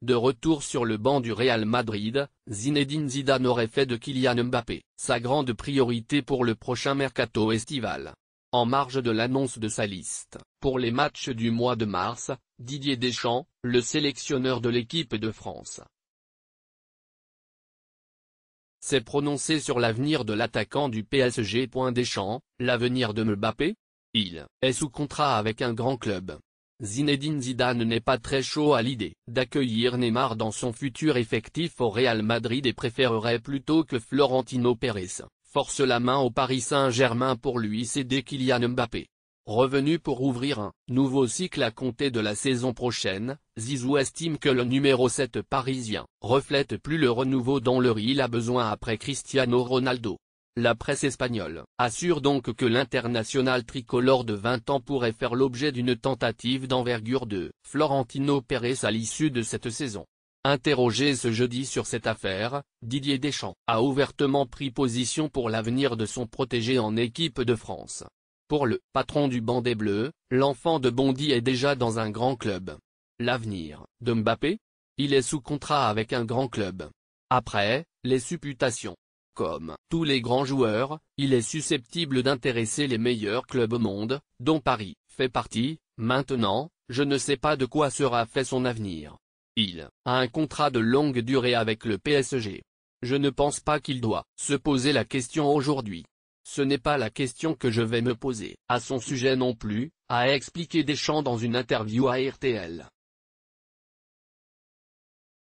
De retour sur le banc du Real Madrid, Zinedine Zidane aurait fait de Kylian Mbappé sa grande priorité pour le prochain mercato estival. En marge de l'annonce de sa liste, pour les matchs du mois de mars, Didier Deschamps, le sélectionneur de l'équipe de France, s'est prononcé sur l'avenir de l'attaquant du PSG. Deschamps, l'avenir de Mbappé Il est sous contrat avec un grand club, Zinedine Zidane n'est pas très chaud à l'idée d'accueillir Neymar dans son futur effectif au Real Madrid et préférerait plutôt que Florentino Pérez, force la main au Paris Saint-Germain pour lui céder Kylian Mbappé. Revenu pour ouvrir un nouveau cycle à compter de la saison prochaine, Zizou estime que le numéro 7 parisien reflète plus le renouveau dont le Real a besoin après Cristiano Ronaldo. La presse espagnole assure donc que l'international tricolore de 20 ans pourrait faire l'objet d'une tentative d'envergure de Florentino Pérez à l'issue de cette saison. Interrogé ce jeudi sur cette affaire, Didier Deschamps a ouvertement pris position pour l'avenir de son protégé en équipe de France. Pour le patron du banc Bleu, l'enfant de Bondy est déjà dans un grand club. L'avenir de Mbappé Il est sous contrat avec un grand club. Après, les supputations comme tous les grands joueurs, il est susceptible d'intéresser les meilleurs clubs au monde, dont Paris fait partie, maintenant, je ne sais pas de quoi sera fait son avenir. Il a un contrat de longue durée avec le PSG. Je ne pense pas qu'il doit se poser la question aujourd'hui. Ce n'est pas la question que je vais me poser à son sujet non plus, a expliqué Deschamps dans une interview à RTL.